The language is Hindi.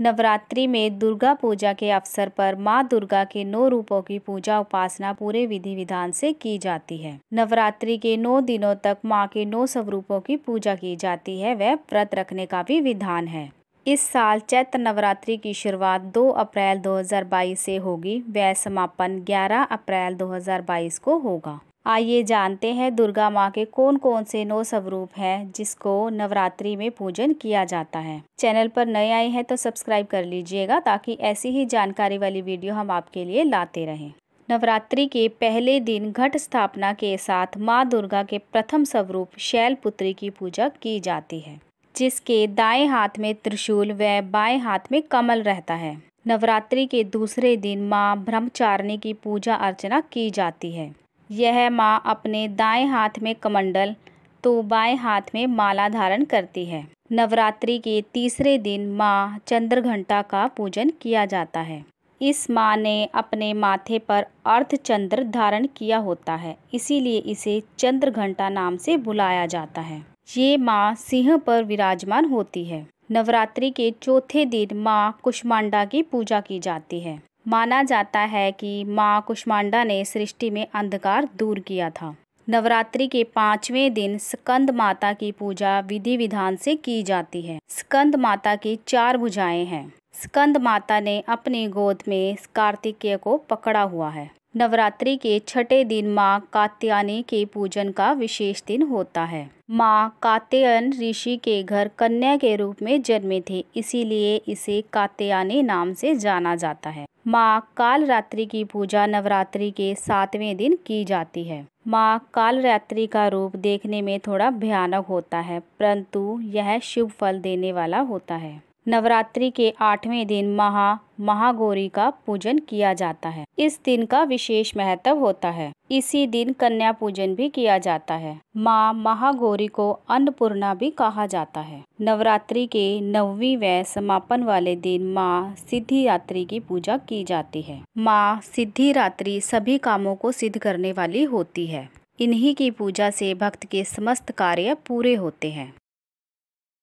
नवरात्रि में दुर्गा पूजा के अवसर पर मां दुर्गा के नौ रूपों की पूजा उपासना पूरे विधि विधान से की जाती है नवरात्रि के नौ दिनों तक मां के नौ स्वरूपों की पूजा की जाती है वह व्रत रखने का भी विधान है इस साल चैत्र नवरात्रि की शुरुआत 2 अप्रैल 2022 से होगी वह समापन 11 अप्रैल 2022 को होगा आइए जानते हैं दुर्गा माँ के कौन कौन से नौ स्वरूप हैं जिसको नवरात्रि में पूजन किया जाता है चैनल पर नए आए हैं तो सब्सक्राइब कर लीजिएगा ताकि ऐसी ही जानकारी वाली वीडियो हम आपके लिए लाते रहें नवरात्रि के पहले दिन घट स्थापना के साथ माँ दुर्गा के प्रथम स्वरूप शैलपुत्री की पूजा की जाती है जिसके दाएं हाथ में त्रिशूल व बाएं हाथ में कमल रहता है नवरात्रि के दूसरे दिन माँ ब्रह्मचारिणी की पूजा अर्चना की जाती है यह माँ अपने दाएं हाथ में कमंडल तो बाएं हाथ में माला धारण करती है नवरात्रि के तीसरे दिन माँ चंद्रघंटा का पूजन किया जाता है इस माँ ने अपने माथे पर अर्धचंद्र धारण किया होता है इसीलिए इसे चंद्रघंटा नाम से बुलाया जाता है ये माँ सिंह पर विराजमान होती है नवरात्रि के चौथे दिन माँ कुष्मांडा की पूजा की जाती है माना जाता है कि माँ कुष्मांडा ने सृष्टि में अंधकार दूर किया था नवरात्रि के पांचवें दिन स्कंद माता की पूजा विधि विधान से की जाती है स्कंद माता की चार भुजाएं हैं स्कंद माता ने अपनी गोद में कार्तिकेय को पकड़ा हुआ है नवरात्रि के छठे दिन माँ कात्यायनी के पूजन का विशेष दिन होता है माँ कात्यायन ऋषि के घर कन्या के रूप में जन्मे थे इसीलिए इसे कात्यायनी नाम से जाना जाता है माँ कालरात्रि की पूजा नवरात्रि के सातवें दिन की जाती है माँ कालरात्रि का रूप देखने में थोड़ा भयानक होता है परंतु यह शुभ फल देने वाला होता है नवरात्रि के आठवें दिन महा महागौरी का पूजन किया जाता है इस दिन का विशेष महत्व होता है इसी दिन कन्या पूजन भी किया जाता है माँ महागौरी को अन्नपूर्णा भी कहा जाता है नवरात्रि के नवी व समापन वाले दिन माँ सिद्धि रात्रि की पूजा की जाती है माँ सिद्धि रात्रि सभी कामों को सिद्ध करने वाली होती है इन्हीं की पूजा से भक्त के समस्त कार्य पूरे होते हैं